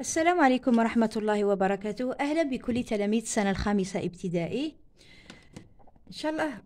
السلام عليكم ورحمة الله وبركاته أهلا بكل تلاميذ سنة الخامسة ابتدائي إن شاء الله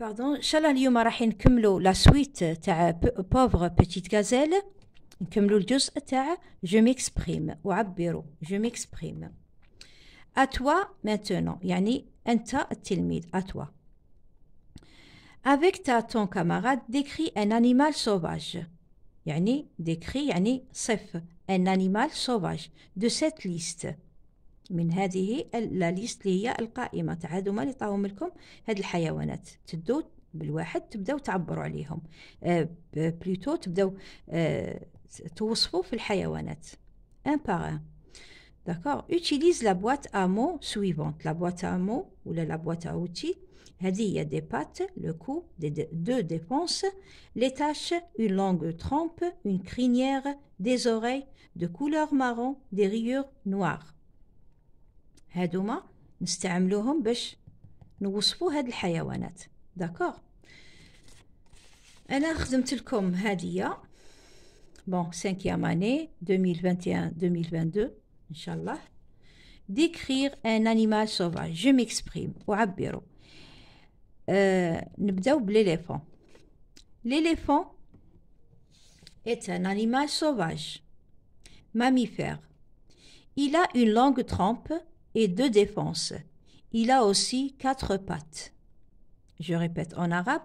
باردون إن شاء الله اليوم راح نكملوا لا سويت تاع بوفغ بيتيت غازيل نكملوا الجزء تاع جو ميكسبريم وعبروا جو ميكسبريم أتوا ماتونون يعني أنت التلميذ أتوا Avec ta ton camarade décris un animal sauvage يعني décris يعني صف ان انيمال سوفاج دو سيت ليست من هذه لا ليست اللي هي القائمه تاع هذوما اللي طاو لكم هاد الحيوانات تدو بالواحد تبداو تعبروا عليهم آه، بلوتو تبداو آه، توصفوا في الحيوانات ان بار داكور اوتيليز لا بواط امو سويفونت لا بواط امو ولا لا بواط اوتي هذه هي دي بات لو كو دي دو ديفونس لي تاش اون لونغ ترومب اون كرينيير Des oreilles de couleur marron, des rieurs noires. C'est ce que nous avons fait pour nous faire des D'accord? Alors, nous allons faire un peu de temps. Bon, année 2021-2022. Inch'Allah. Décrire un animal sauvage. Je m'exprime. Nous allons faire euh, un éléphant. L'éléphant est un animal sauvage. Mammifère. Il a une longue trempe et deux défenses. Il a aussi quatre pattes. Je répète en arabe.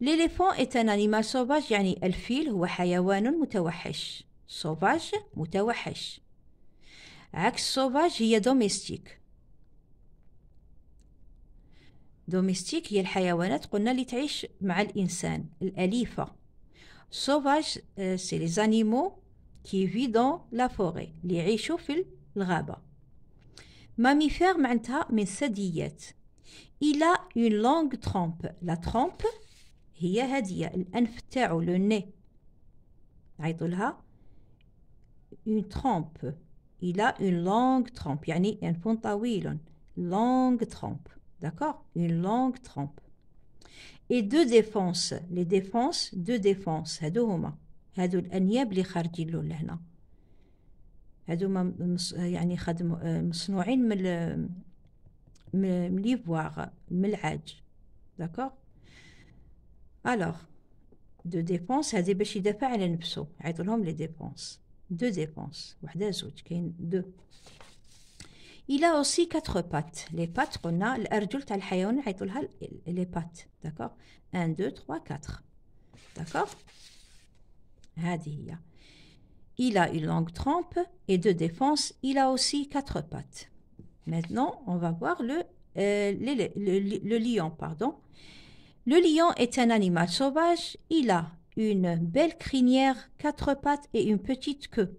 L'éléphant est un animal sauvage, يعني الفيل هو حيوان متوحش. Sauvage, متوحش. عكس sauvage est domestique. domestique هي الحيوانات قلنا اللي تعيش مع الإنسان الأليفة Sauvage, euh, c'est les animaux qui vivent dans la forêt. Les réchauffes le rabat. Mammifère mais sa diète. Il a une longue trempe. La trempe هي a le nez. une trempe. Il a une longue trempe. Il a une Longue trempe. D'accord Une longue trempe. اي دو ديفونس لي ديفونس دو ديفونس هادو هما هادو الانياب اللي خارجين له لهنا هادو ما يعني خدم آه، مصنوعين من من ليفواغ من العاج داكوغ الوغ دو ديفونس هادي باش يدافع على نفسه عيط لي ديفونس دو ديفونس وحده زوج كاين دو Il a aussi quatre pattes. Les pattes, on a les pattes. D'accord 1, 2, 3, 4. D'accord Il a une longue trempe et de défense, Il a aussi quatre pattes. Maintenant, on va voir euh, le, le, le lion. Pardon. Le lion est un animal sauvage. Il a une belle crinière, quatre pattes et une petite queue.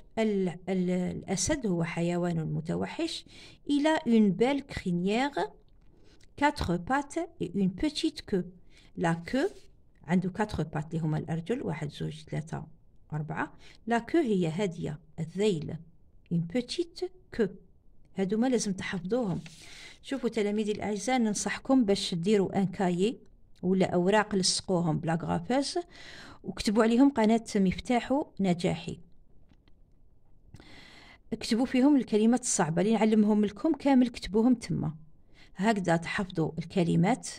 الأسد هو حيوان متوحش إلى اون une belle crinière quatre pattes et une petite queue la queue عنده quatre pattes اللي هما الأرجل واحد زوج ثلاثة أربعة la queue هي هادية الذيل une petite queue هادو ما لازم تحفظوهم شوفوا تلاميذي الأعزاء ننصحكم باش ديروا ان كايي ولا أوراق لصقوهم غافاز وكتبوا عليهم قناة مفتاح نجاحي اكتبوا فيهم الكلمات الصعبة اللي نعلمهم لكم كامل كتبوهم تما هكذا تحفظوا الكلمات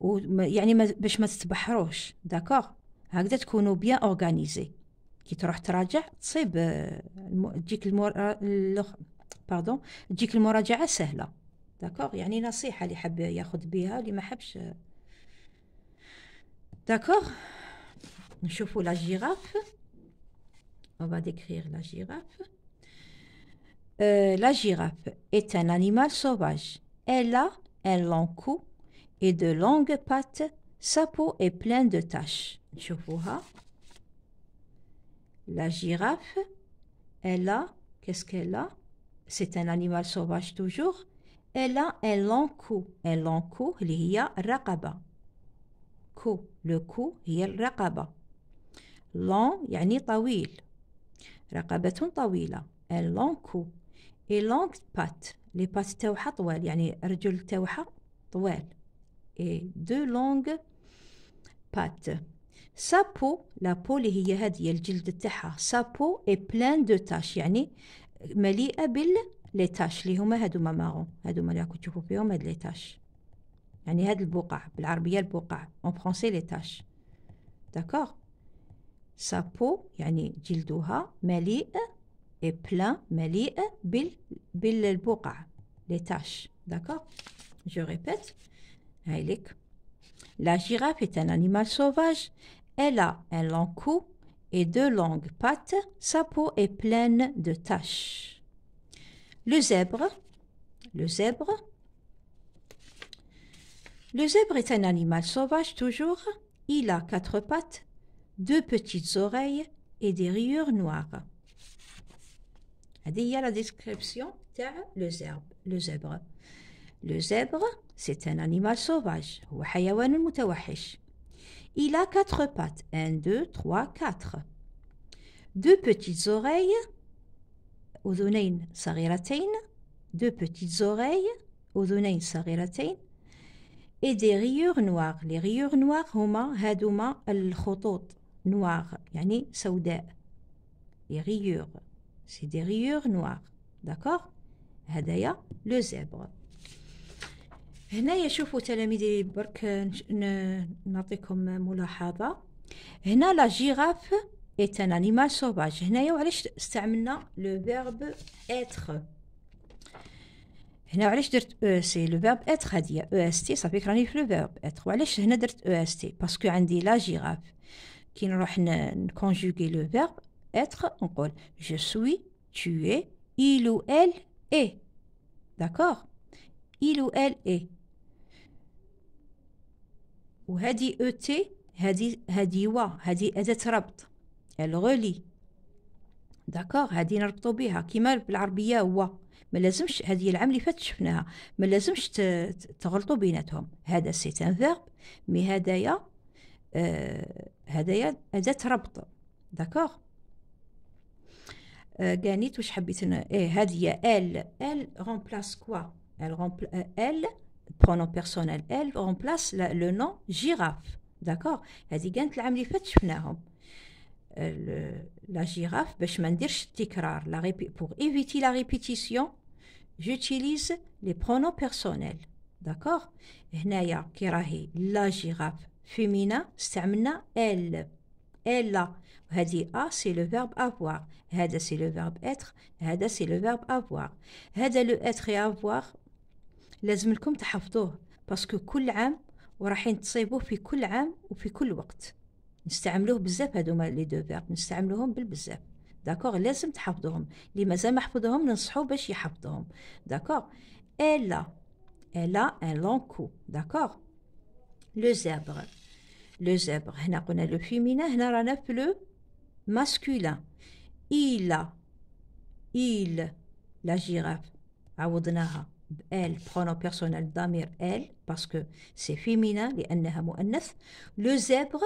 ويعني باش ما تتبحروش داكوغ هكذا تكونوا بيان اورغانيزي كي تروح تراجع تصيب آه، المو... تجيك المور... باردون تجيك المراجعة سهلة داكوغ يعني نصيحة اللي حاب ياخد بها اللي ما حبش داكوغ نشوفوا لا جيراف on va décrire la girafe Euh, la girafe est un animal sauvage. Elle a un long cou et de longues pattes. Sa peau est pleine de taches. La girafe, elle a, qu'est-ce qu'elle a C'est un animal sauvage toujours. Elle a un long cou. Un long cou, il y a raqaba. Cou, le cou, il y a raqaba. Long, يعني طويل. long. a Un long cou. اي لونج بات لي بات توحة طوال يعني رجل توحة طوال اي دو لونج بات سابو لا بو اللي هي هذه الجلد تاعها سابو اي بلان دو تاش يعني مليئة بال لي تاش اللي هما هادو ماغو هادو ما راكم تشوفو فيهم هاد لي تاش يعني هاد البقع بالعربية البقع اون فرونسي لي تاش داكوغ سابو يعني جلدها مليء est plein les taches d'accord je répète la girafe est un animal sauvage elle a un long cou et deux longues pattes sa peau est pleine de taches le zèbre le zèbre le zèbre est un animal sauvage toujours il a quatre pattes deux petites oreilles et des rayures noires هذه هي لا ديسكريبسيون تاع لو زيرب لو زبر لو زبر سي ان انيمال سوفاج هو حيوان متوحش Il a quatre pattes. 1, 2, 3, 4. Deux petites oreilles. أذنين صغيرتين. Deux petites oreilles. أذنين صغيرتين. Et des rayures noires. Les rayures noires هما هادوما الخطوط. noires يعني سوداء. Les rayures. C'est des rayures noirs, D'accord هدايا le zèbre giraffe تلاميذي est un animal sauvage le وعلاش استعملنا le verbe être هنا euh, C'est le verbe être, Hadia. Est, هادية verbe être. Parce راني le verbe être. وعلاش هنا درت est le verbe, être نقول je suis tu es il ou elle est d'accord il ou elle est وهذه او تي hadi wa, وا هذه اداه ربط relie. داكوغ هادي نربطو بها كيما بالعربيه هو ما لازمش هذه العام اللي فات شفناها ما لازمش تغلطوا بيناتهم هذا سي ان فيرب مي هدايا هدايا اداه ربط داكوغ Euh, eh, elle remplace quoi elle remplace euh, elle pronom personnel elle remplace le nom girafe d'accord هذه كانت العام اللي فات la girafe ben, pour éviter la répétition j'utilise les pronoms personnels d'accord la girafe féminine elle elle وهذه a c'est le verbe avoir هذا c'est le verbe être هذا c'est le verbe avoir هذا le être et avoir لازم لكم تحفظوه باسكو كل عام وراحين تصيبوه في كل عام وفي كل وقت نستعملوه بزاف هذوما لي دو فيرب نستعملوهم بالبزاف داكوغ لازم تحفظوهم لي مازال ما حفظوهم ننصحو باش يحفظوهم داكوغ إلا إلا أن لون كو داكوغ لو زابغ لو زابغ هنا قلنا لو فيمينا هنا رانا في لو ماسكولا إلا إل لا جيراف عوضناها بال برونو بيرسونال ضمير ال باسكو سي فيمينا لأنها مؤنث لو زابغ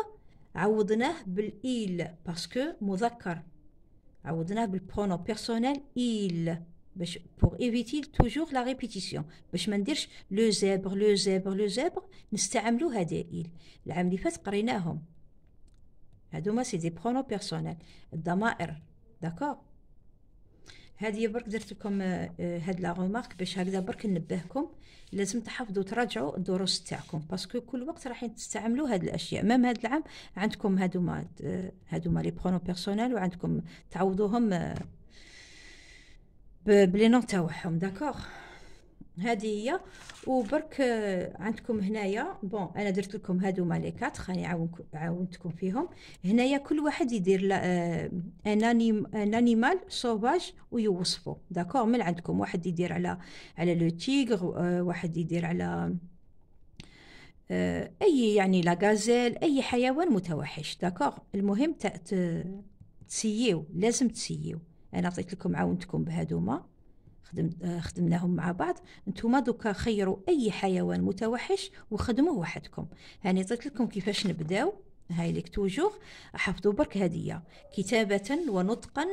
عوضناه بالإيل باسكو مذكر عوضناه بالبرونو بيرسونال إل باش بور ايفيتي توجور لا ريبيتيسيون باش ما نديرش لو زابر لو زابر لو زابر نستعملو هدائل العام اللي فات قريناهم هادوما سي دي برونو بيرسونيل الضمائر داكوغ هذه برك درت لكم آه، آه، هاد لا رومارك باش هكذا برك نبهكم لازم تحفظوا تراجعوا الدروس تاعكم باسكو كل وقت راح تستعملوا هاد الاشياء مام هاد العام عندكم هادوما هادوما لي برونو بيرسونيل وعندكم تعوضوهم آه، بلي نون تاعهم داكوغ هذه هي وبرك آه، عندكم هنايا بون انا درت لكم هادو مع لي كاتر راني عاونتكم فيهم هنايا كل واحد يدير ان انيمال سوفاج ويوصفو داكوغ من عندكم واحد يدير على على لو تيغ آه، واحد يدير على آه، اي يعني لا غازيل اي حيوان متوحش داكوغ المهم تسييو لازم تسييو انا عطيت لكم عاونتكم بهذوما خدم خدمناهم مع بعض نتوما دوكا خيروا اي حيوان متوحش وخدموه وحدكم يعني عطيت لكم كيفاش نبداو هاي لك توجور حفظوا برك هدية كتابة ونطقا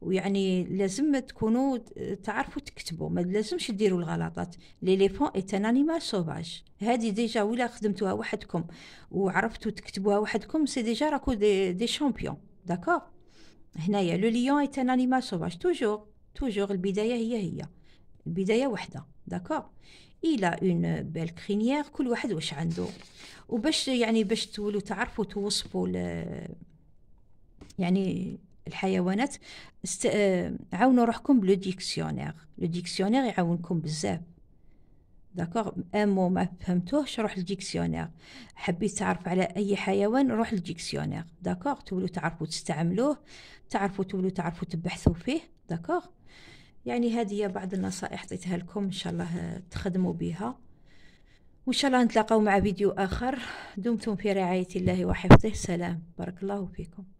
ويعني لازم تكونوا تعرفوا تكتبوا ما لازمش ديروا الغلطات ليليفون ايت ان انيمال سوفاج هذه ديجا ولا خدمتوها وحدكم وعرفتوا تكتبوها وحدكم سي ديجا راكو دي, دي شامبيون داكور هنايا لو ليون ايت ان انيمال سوفاج توجور توجور البدايه هي هي البدايه وحده داكوغ الى اون بيل كرينيير كل واحد واش عنده وباش يعني باش تولوا تعرفوا توصفوا يعني الحيوانات است... آه، عاونوا روحكم بلو ديكسيونير لو ديكسيونير يعاونكم بزاف داكوغ امو ما فهمتوهش روح للديكسيونير حبيت تعرف على اي حيوان روح للديكسيونير داكوغ تولوا تعرفوا تستعملوه تعرفوا تولوا تعرفوا تبحثوا فيه داكوغ يعني هذه هي بعض النصائح عطيتها لكم ان شاء الله آه، تخدموا بها وان شاء الله نتلاقاو مع فيديو اخر دمتم في رعايه الله وحفظه سلام بارك الله فيكم